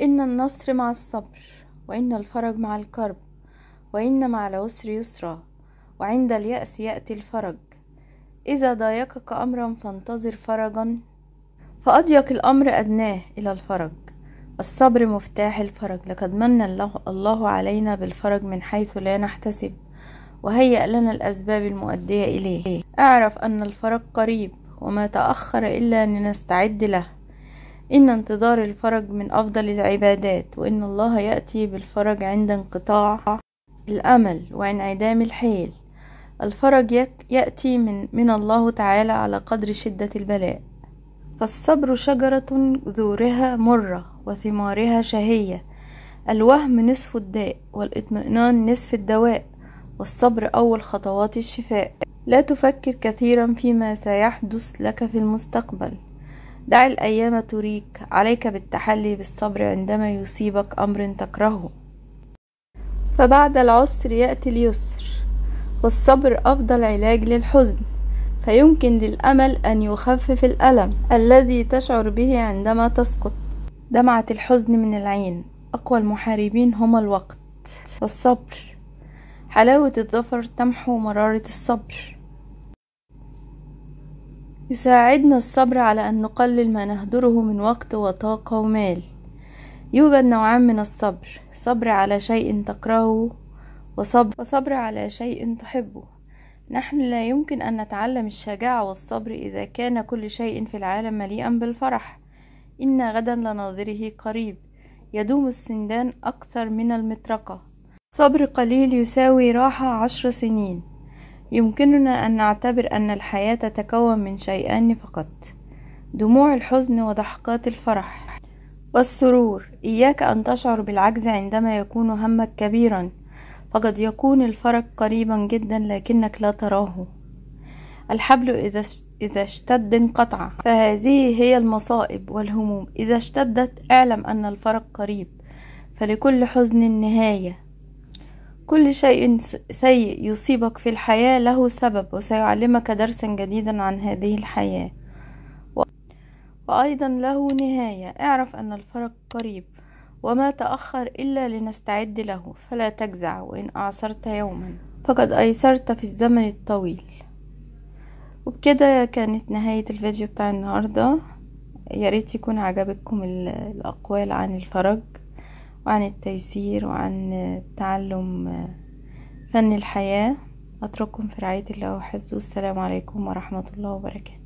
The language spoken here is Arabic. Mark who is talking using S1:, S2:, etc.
S1: إن النصر مع الصبر وإن الفرج مع الكرب وإن مع العسر يسرا وعند اليأس يأتي الفرج إذا ضايقك أمرا فانتظر فرجا فأضيق الأمر أدناه إلى الفرج الصبر مفتاح الفرج لقد من الله علينا بالفرج من حيث لا نحتسب وهيأ لنا الأسباب المؤدية إليه اعرف أن الفرج قريب وما تأخر إلا لنستعد له إن انتظار الفرج من أفضل العبادات وإن الله يأتي بالفرج عند انقطاع الأمل وانعدام الحيل الفرج يأتي من, من الله تعالى على قدر شدة البلاء فالصبر شجرة ذورها مرة وثمارها شهية الوهم نصف الداء والاطمئنان نصف الدواء والصبر أول خطوات الشفاء لا تفكر كثيرا فيما سيحدث لك في المستقبل دع الأيام تريك عليك بالتحلي بالصبر عندما يصيبك أمر تكرهه فبعد العسر يأتي اليسر والصبر أفضل علاج للحزن فيمكن للأمل أن يخفف الألم الذي تشعر به عندما تسقط دمعة الحزن من العين أقوى المحاربين هما الوقت والصبر حلاوة الظفر تمحو مرارة الصبر يساعدنا الصبر على أن نقلل ما نهدره من وقت وطاقة ومال يوجد نوعان من الصبر صبر على شيء تكرهه وصبر, وصبر على شيء تحبه نحن لا يمكن أن نتعلم الشجاعة والصبر إذا كان كل شيء في العالم مليئا بالفرح إن غدا لناظره قريب يدوم السندان أكثر من المطرقة صبر قليل يساوي راحة عشر سنين يمكننا أن نعتبر أن الحياة تتكون من شيئان فقط دموع الحزن وضحكات الفرح والسرور إياك أن تشعر بالعجز عندما يكون همك كبيرا فقد يكون الفرج قريبا جدا لكنك لا تراه الحبل إذا إذا اشتد انقطع فهذه هي المصائب والهموم إذا اشتدت اعلم أن الفرج قريب فلكل حزن نهايه كل شيء سيء يصيبك في الحياة له سبب وسيعلمك درسا جديدا عن هذه الحياة وأيضا له نهاية اعرف أن الفرج قريب وما تأخر إلا لنستعد له فلا تجزع وإن أعسرت يوما فقد أيسرت في الزمن الطويل وبكده كانت نهاية الفيديو بتاع النهاردة ياريت يكون عجبتكم الأقوال عن الفرج وعن التيسير وعن تعلم فن الحياة أترككم في رعاية الله وحفظه السلام عليكم ورحمة الله وبركاته